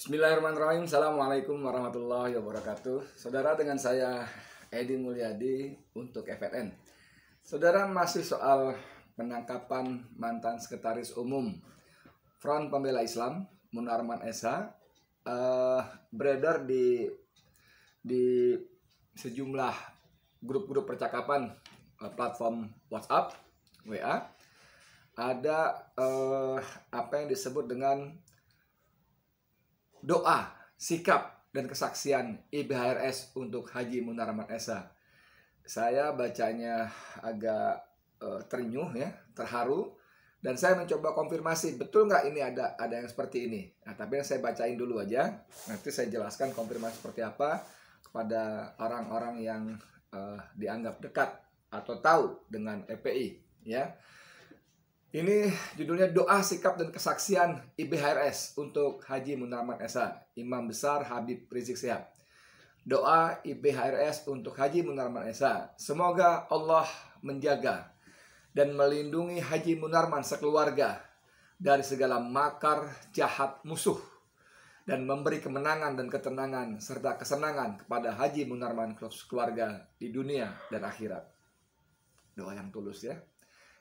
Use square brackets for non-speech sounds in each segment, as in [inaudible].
Bismillahirrahmanirrahim. Assalamualaikum warahmatullahi wabarakatuh. Saudara dengan saya Edi Mulyadi untuk FNN. Saudara masih soal penangkapan mantan sekretaris umum Front Pembela Islam Munarman Esa. uh, eh, beredar di di sejumlah grup-grup percakapan uh, platform WhatsApp, WA. Ada uh, apa yang disebut dengan doa, sikap, dan kesaksian IBHRS untuk Haji Munarman Esa. Saya bacanya agak e, eh, ternyuh ya, terharu, dan saya mencoba konfirmasi betul nggak ini ada ada yang seperti ini. Nah, tapi yang saya bacain dulu aja, nanti saya jelaskan konfirmasi seperti apa kepada orang-orang yang e, dianggap dekat atau tahu dengan EPI ya. Ini judulnya Doa Sikap dan Kesaksian IBHRS untuk Haji Munarman Esa Imam Besar Habib Rizik Sihab. Doa IBHRS untuk Haji Munarman Esa Semoga Allah menjaga dan melindungi Haji Munarman sekeluarga dari segala makar jahat musuh dan memberi kemenangan dan ketenangan serta kesenangan kepada Haji Munarman keluarga di dunia dan akhirat. Doa yang tulus ya.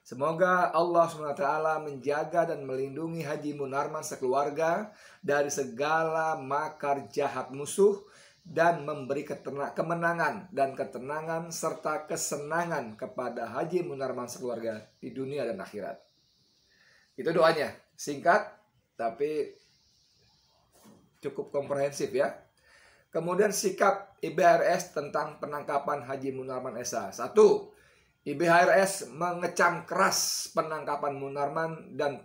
Semoga Allah SWT menjaga dan melindungi Haji Munarman sekeluarga dari segala makar jahat musuh dan memberi kemenangan dan ketenangan serta kesenangan kepada Haji Munarman sekeluarga di dunia dan akhirat. Itu doanya, singkat tapi cukup komprehensif ya. Kemudian sikap IBRS tentang penangkapan Haji Munarman Esa. Satu, IBHRS mengecam keras penangkapan Munarman dan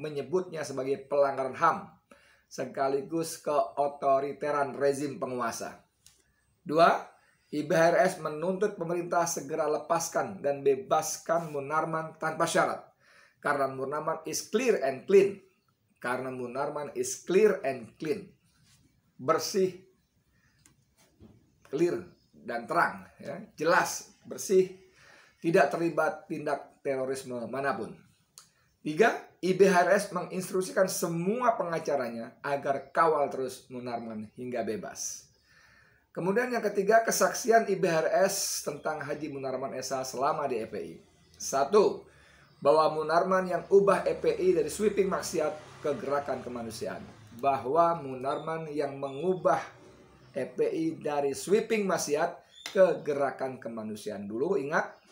menyebutnya sebagai pelanggaran HAM sekaligus keotoriteran rezim penguasa. Dua, IBHRS menuntut pemerintah segera lepaskan dan bebaskan Munarman tanpa syarat karena Munarman is clear and clean. Karena Munarman is clear and clean. Bersih, clear dan terang, ya. jelas, bersih, tidak terlibat tindak terorisme manapun. Tiga, IBHRS menginstruksikan semua pengacaranya agar kawal terus Munarman hingga bebas. Kemudian yang ketiga, kesaksian IBHRS tentang Haji Munarman Esa selama di EPI. Satu, bahwa Munarman yang ubah EPI dari sweeping maksiat ke gerakan kemanusiaan. Bahwa Munarman yang mengubah EPI dari sweeping maksiat ke gerakan kemanusiaan. Dulu ingat,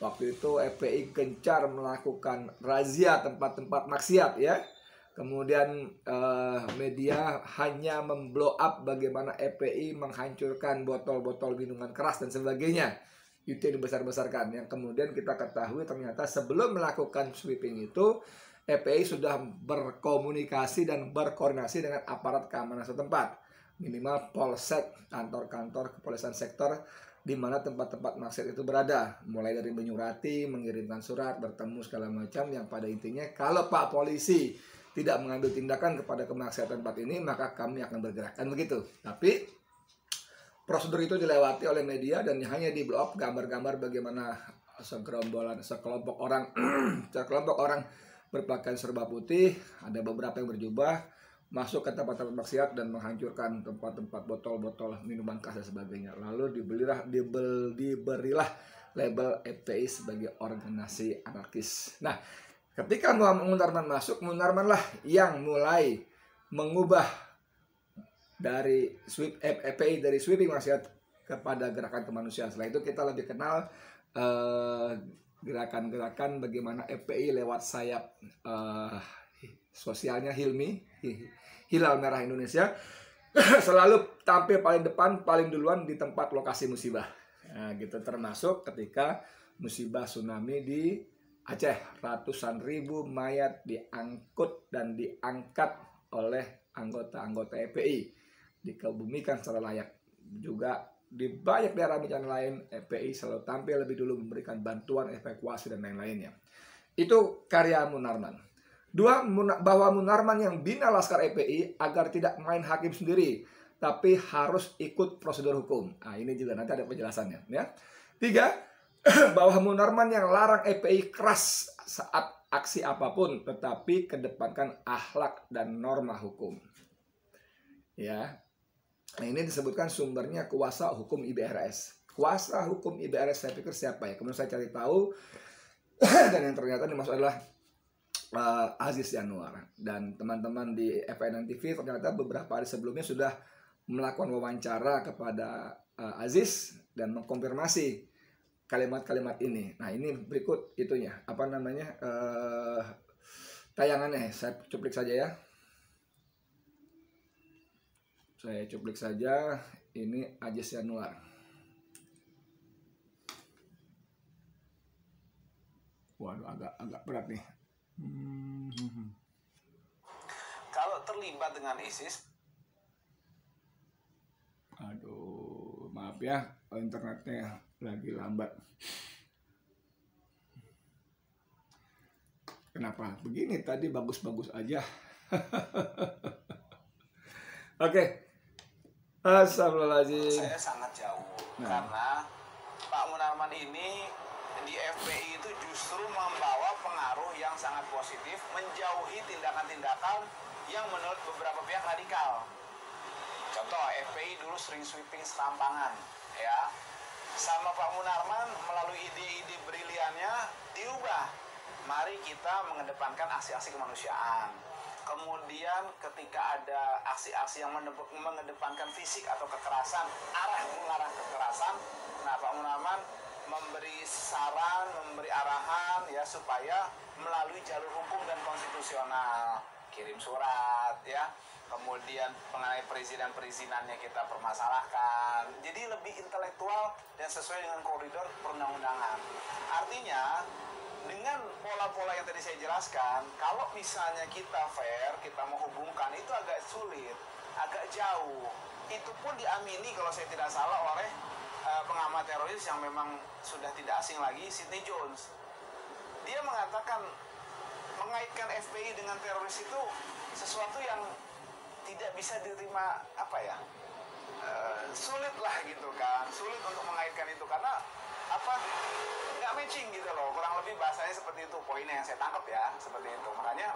Waktu itu FPI gencar melakukan razia tempat-tempat maksiat ya. Kemudian eh, media hanya memblow up bagaimana FPI menghancurkan botol-botol minuman keras dan sebagainya. Itu yang dibesar-besarkan. Yang kemudian kita ketahui ternyata sebelum melakukan sweeping itu, FPI sudah berkomunikasi dan berkoordinasi dengan aparat keamanan setempat. Minimal polsek, kantor-kantor kepolisian sektor di mana tempat-tempat maksiat itu berada, mulai dari menyurati, mengirimkan surat, bertemu segala macam yang pada intinya kalau Pak polisi tidak mengambil tindakan kepada kemaksiatan tempat ini, maka kami akan bergerakkan begitu. Tapi prosedur itu dilewati oleh media dan hanya di blog gambar-gambar bagaimana segerombolan sekelompok orang [clears throat] sekelompok orang berpakaian serba putih, ada beberapa yang berjubah masuk ke tempat-tempat maksiat dan menghancurkan tempat-tempat botol-botol minuman keras dan sebagainya. Lalu dibelilah dibel, diberilah label FPI sebagai organisasi anarkis. Nah, ketika Munarman masuk, Munarman yang mulai mengubah dari sweep eh, FPI dari sweeping maksiat kepada gerakan kemanusiaan. Setelah itu kita lebih kenal eh, gerakan-gerakan uh, bagaimana FPI lewat sayap uh, sosialnya Hilmi Hilal Merah Indonesia [laughs] selalu tampil paling depan paling duluan di tempat lokasi musibah nah, gitu termasuk ketika musibah tsunami di Aceh ratusan ribu mayat diangkut dan diangkat oleh anggota-anggota EPI, dikebumikan secara layak juga di banyak daerah bencana lain EPI selalu tampil lebih dulu memberikan bantuan evakuasi dan lain-lainnya itu karya Munarman Dua, bahwa Munarman yang bina Laskar FPI e agar tidak main hakim sendiri, tapi harus ikut prosedur hukum. Nah, ini juga nanti ada penjelasannya. Ya. Tiga, [clears throat] bahwa Munarman yang larang FPI e keras saat aksi apapun, tetapi kedepankan akhlak dan norma hukum. Ya, nah, ini disebutkan sumbernya kuasa hukum IBRS. Kuasa hukum IBRS saya pikir siapa ya? Kemudian saya cari tahu [clears throat] dan yang ternyata dimaksud adalah uh, Aziz Yanuar dan teman-teman di FNN TV ternyata beberapa hari sebelumnya sudah melakukan wawancara kepada uh, Aziz dan mengkonfirmasi kalimat-kalimat ini. Nah ini berikut itunya apa namanya uh, tayangannya saya cuplik saja ya. Saya cuplik saja ini Aziz Yanuar. Waduh agak agak berat nih Hmm. Kalau terlibat dengan ISIS, aduh, maaf ya, internetnya lagi lambat. Kenapa? Begini tadi bagus-bagus aja. [laughs] Oke. okay. Assalamualaikum. Saya sangat jauh nah. karena Pak Munarman ini di FPI itu justru membawa yang sangat positif menjauhi tindakan-tindakan yang menurut beberapa pihak radikal. Contoh, FPI dulu sering sweeping serampangan, ya. Sama Pak Munarman melalui ide-ide briliannya diubah. Mari kita mengedepankan aksi-aksi kemanusiaan. Kemudian ketika ada aksi-aksi yang mengedepankan fisik atau kekerasan, arah mengarah kekerasan, nah Pak Munarman memberi saran, memberi arahan ya supaya melalui jalur hukum dan konstitusional kirim surat ya kemudian mengenai perizinan-perizinannya kita permasalahkan jadi lebih intelektual dan sesuai dengan koridor perundang-undangan artinya dengan pola-pola yang tadi saya jelaskan kalau misalnya kita fair kita menghubungkan itu agak sulit agak jauh itu pun diamini kalau saya tidak salah oleh Eh, pengamat teroris yang memang sudah tidak asing lagi Sidney Jones dia mengatakan mengaitkan FPI dengan teroris itu sesuatu yang tidak bisa diterima apa ya E, sulit lah gitu kan sulit untuk mengaitkan itu karena apa nggak matching gitu loh kurang lebih bahasanya seperti itu poinnya yang saya tangkap ya seperti itu makanya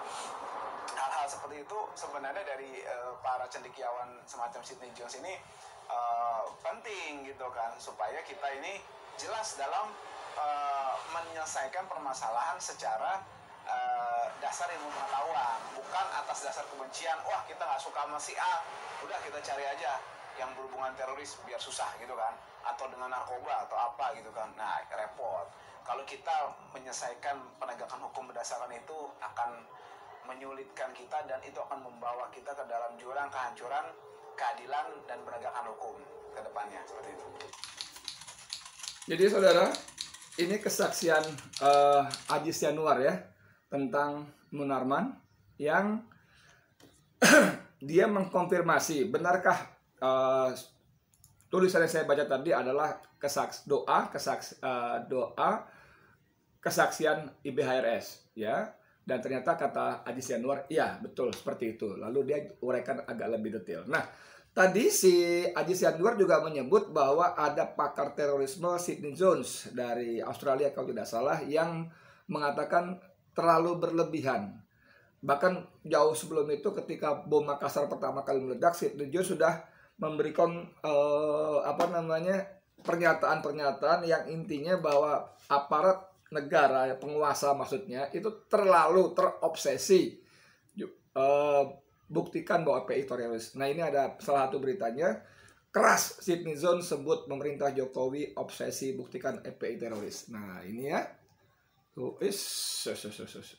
hal-hal seperti itu sebenarnya dari uh, para cendekiawan semacam Sydney Jones ini uh, penting gitu kan supaya kita ini jelas dalam uh, menyelesaikan permasalahan secara uh, dasar ilmu pengetahuan bukan atas dasar kebencian wah kita nggak suka sama si A udah kita cari aja yang berhubungan teroris biar susah gitu kan atau dengan narkoba atau apa gitu kan nah repot kalau kita menyelesaikan penegakan hukum berdasarkan itu akan menyulitkan kita dan itu akan membawa kita ke dalam jurang kehancuran, keadilan dan penegakan hukum ke depannya seperti itu. Jadi saudara, ini kesaksian uh, Ajis Januar ya tentang Munarman yang [clears throat] dia mengkonfirmasi benarkah uh, tulisan yang saya baca tadi adalah kesaks doa kesaks uh, doa kesaksian IBHRS ya dan ternyata kata Aji Yanuar, iya betul seperti itu. Lalu dia uraikan agak lebih detail. Nah, tadi si Aji Yanuar juga menyebut bahwa ada pakar terorisme Sydney Jones dari Australia kalau tidak salah yang mengatakan terlalu berlebihan. Bahkan jauh sebelum itu ketika bom Makassar pertama kali meledak, Sydney Jones sudah memberikan eh, apa namanya pernyataan-pernyataan yang intinya bahwa aparat negara ya, penguasa maksudnya itu terlalu terobsesi uh, buktikan bahwa PI teroris. Nah ini ada salah satu beritanya keras Sydney Zone sebut pemerintah Jokowi obsesi buktikan FPI teroris. Nah ini ya tuh is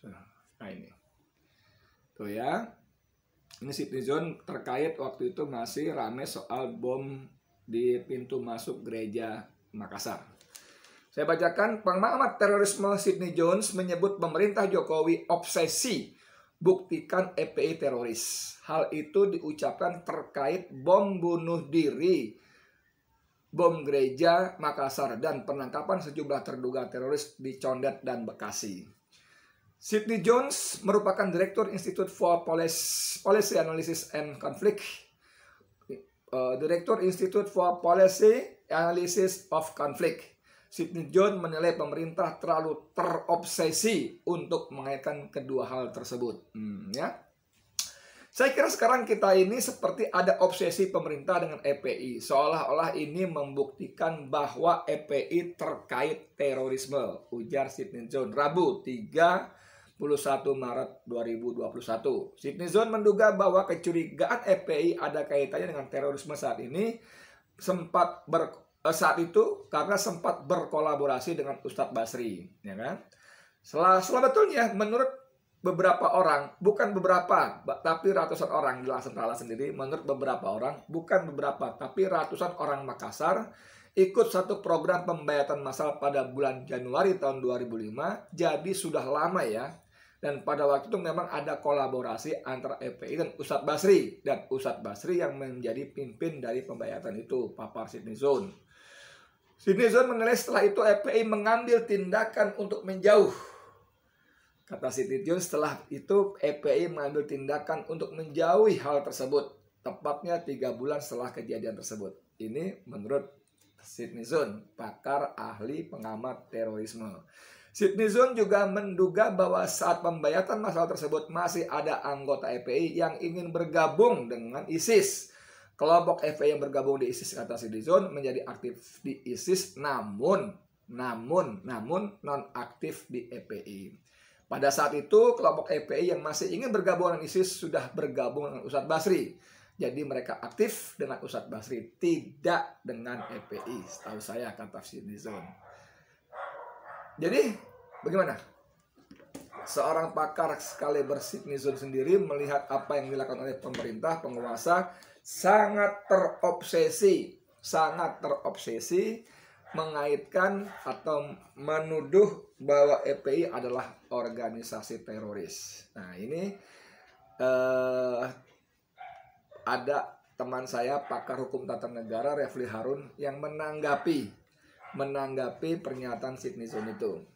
nah, nah ini tuh ya ini Sydney Zone terkait waktu itu masih rame soal bom di pintu masuk gereja Makassar saya bacakan pengamat terorisme Sidney Jones menyebut pemerintah Jokowi obsesi buktikan EPI teroris. Hal itu diucapkan terkait bom bunuh diri bom gereja Makassar dan penangkapan sejumlah terduga teroris di Condet dan Bekasi. Sidney Jones merupakan Direktur Institute for Policy, Analysis and Conflict, eh, Direktur Institute for Policy Analysis of Conflict, Sidney John menilai pemerintah terlalu terobsesi untuk mengaitkan kedua hal tersebut. Hmm, ya. Saya kira sekarang kita ini seperti ada obsesi pemerintah dengan EPI. Seolah-olah ini membuktikan bahwa EPI terkait terorisme. Ujar Sidney John Rabu 31 Maret 2021. Sidney John menduga bahwa kecurigaan EPI ada kaitannya dengan terorisme saat ini sempat ber Eh, saat itu karena sempat berkolaborasi dengan Ustadz Basri, ya kan? Setelah, sebetulnya menurut beberapa orang, bukan beberapa, tapi ratusan orang di Laksentala sendiri, menurut beberapa orang, bukan beberapa, tapi ratusan orang Makassar ikut satu program pembayatan masal pada bulan Januari tahun 2005, jadi sudah lama ya. Dan pada waktu itu memang ada kolaborasi antara FPI e dan Ustadz Basri. Dan Ustadz Basri yang menjadi pimpin dari pembayatan itu, Papar Sydney Zone. Sidney menilai setelah itu FPI mengambil tindakan untuk menjauh. Kata Siti Jun, setelah itu FPI mengambil tindakan untuk menjauhi hal tersebut. Tepatnya tiga bulan setelah kejadian tersebut. Ini menurut Sidney Zun, pakar ahli pengamat terorisme. Sidney Zun juga menduga bahwa saat pembayatan masalah tersebut masih ada anggota FPI yang ingin bergabung dengan ISIS Kelompok FPI yang bergabung di ISIS kata Sidizon menjadi aktif di ISIS namun namun namun non aktif di FPI. Pada saat itu kelompok FPI yang masih ingin bergabung dengan ISIS sudah bergabung dengan Ustadz Basri. Jadi mereka aktif dengan Ustadz Basri, tidak dengan FPI. Setahu saya akan tafsir di zone. Jadi bagaimana? Seorang pakar sekali bersidnizon sendiri melihat apa yang dilakukan oleh pemerintah, penguasa, sangat terobsesi, sangat terobsesi mengaitkan atau menuduh bahwa FPI e adalah organisasi teroris. Nah, ini eh, ada teman saya pakar hukum tata negara Refli Harun yang menanggapi menanggapi pernyataan Sidney Sun itu.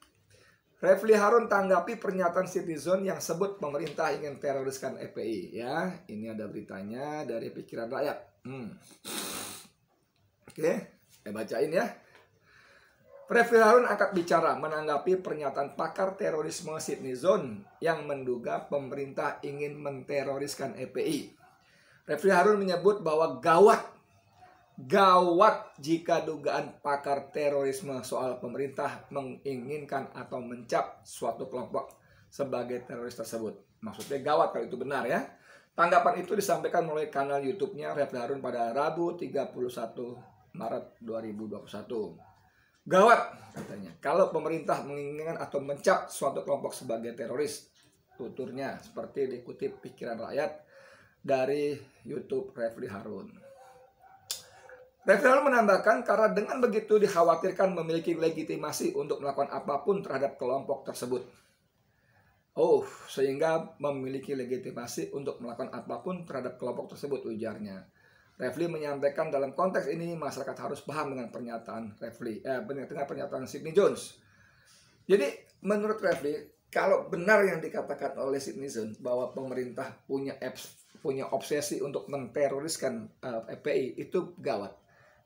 Refli Harun tanggapi pernyataan Citizen yang sebut pemerintah ingin teroriskan FPI ya. Ini ada beritanya dari pikiran rakyat. Hmm. Oke, saya bacain ya. Refli Harun angkat bicara menanggapi pernyataan pakar terorisme Sydney Zone yang menduga pemerintah ingin menteroriskan FPI. Refli Harun menyebut bahwa gawat gawat jika dugaan pakar terorisme soal pemerintah menginginkan atau mencap suatu kelompok sebagai teroris tersebut. Maksudnya gawat kalau itu benar ya. Tanggapan itu disampaikan melalui kanal YouTube-nya Red Harun pada Rabu 31 Maret 2021. Gawat katanya. Kalau pemerintah menginginkan atau mencap suatu kelompok sebagai teroris, tuturnya seperti dikutip pikiran rakyat dari YouTube Refli Harun. Referalu menambahkan karena dengan begitu dikhawatirkan memiliki legitimasi untuk melakukan apapun terhadap kelompok tersebut. Oh, sehingga memiliki legitimasi untuk melakukan apapun terhadap kelompok tersebut ujarnya. Refli menyampaikan dalam konteks ini masyarakat harus paham dengan pernyataan Refli, eh, dengan pernyataan Sidney Jones. Jadi menurut Refli, kalau benar yang dikatakan oleh Sidney Jones bahwa pemerintah punya apps, punya obsesi untuk menteroriskan uh, eh, FPI itu gawat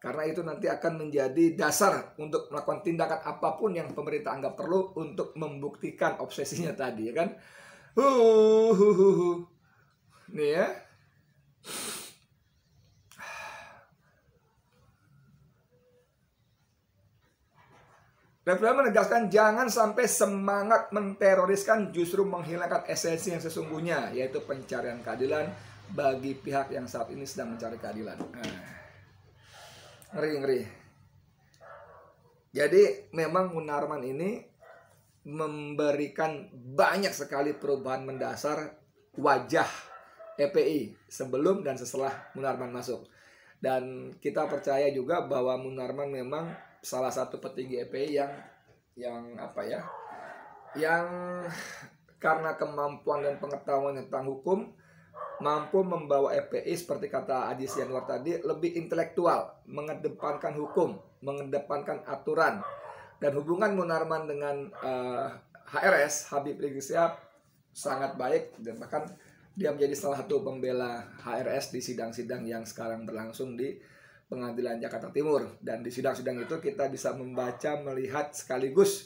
karena itu nanti akan menjadi dasar untuk melakukan tindakan apapun yang pemerintah anggap perlu untuk membuktikan obsesinya [laughs] tadi, ya kan? Huhuhuhu. Nih ya. Refleks menegaskan jangan sampai semangat menteroriskan justru menghilangkan esensi yang sesungguhnya, yaitu pencarian keadilan bagi pihak yang saat ini sedang mencari keadilan. Nah ngeri ngeri jadi memang Munarman ini memberikan banyak sekali perubahan mendasar wajah EPI sebelum dan setelah Munarman masuk. Dan kita percaya juga bahwa Munarman memang salah satu petinggi EPI yang yang apa ya? Yang karena kemampuan dan pengetahuan tentang hukum mampu membawa FPI seperti kata Adi Sianwar tadi lebih intelektual, mengedepankan hukum, mengedepankan aturan. Dan hubungan Munarman dengan uh, eh, HRS Habib Rizik Sihab sangat baik dan bahkan dia menjadi salah satu pembela HRS di sidang-sidang yang sekarang berlangsung di Pengadilan Jakarta Timur dan di sidang-sidang itu kita bisa membaca, melihat sekaligus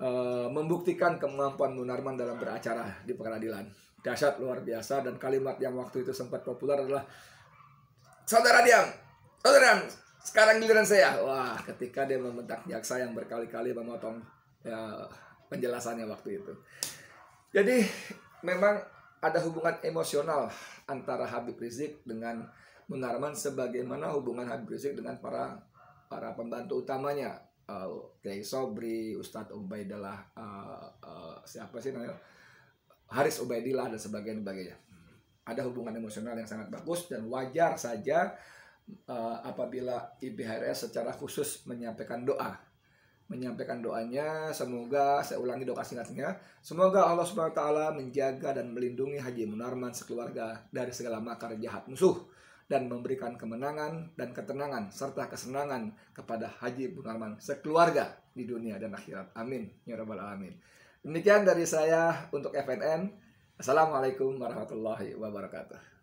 uh, membuktikan kemampuan Munarman dalam beracara di pengadilan dahsyat luar biasa dan kalimat yang waktu itu sempat populer adalah saudara diam saudara sekarang giliran saya wah ketika dia membentak jaksa yang berkali-kali memotong ya, penjelasannya waktu itu jadi memang ada hubungan emosional antara Habib Rizik dengan Munarman sebagaimana hubungan Habib Rizik dengan para para pembantu utamanya uh, Kiai Sobri, Ustadz Ubaidillah uh, uh, siapa sih namanya Haris Ubaidillah dan sebagainya sebagainya hmm. ada hubungan emosional yang sangat bagus dan wajar saja uh, apabila IBHRS secara khusus menyampaikan doa menyampaikan doanya semoga saya ulangi doa singkatnya semoga Allah Subhanahu taala menjaga dan melindungi Haji Munarman sekeluarga dari segala makar jahat musuh dan memberikan kemenangan dan ketenangan serta kesenangan kepada Haji Munarman sekeluarga di dunia dan akhirat amin ya rabbal alamin Demikian dari saya untuk FNN. Assalamualaikum warahmatullahi wabarakatuh.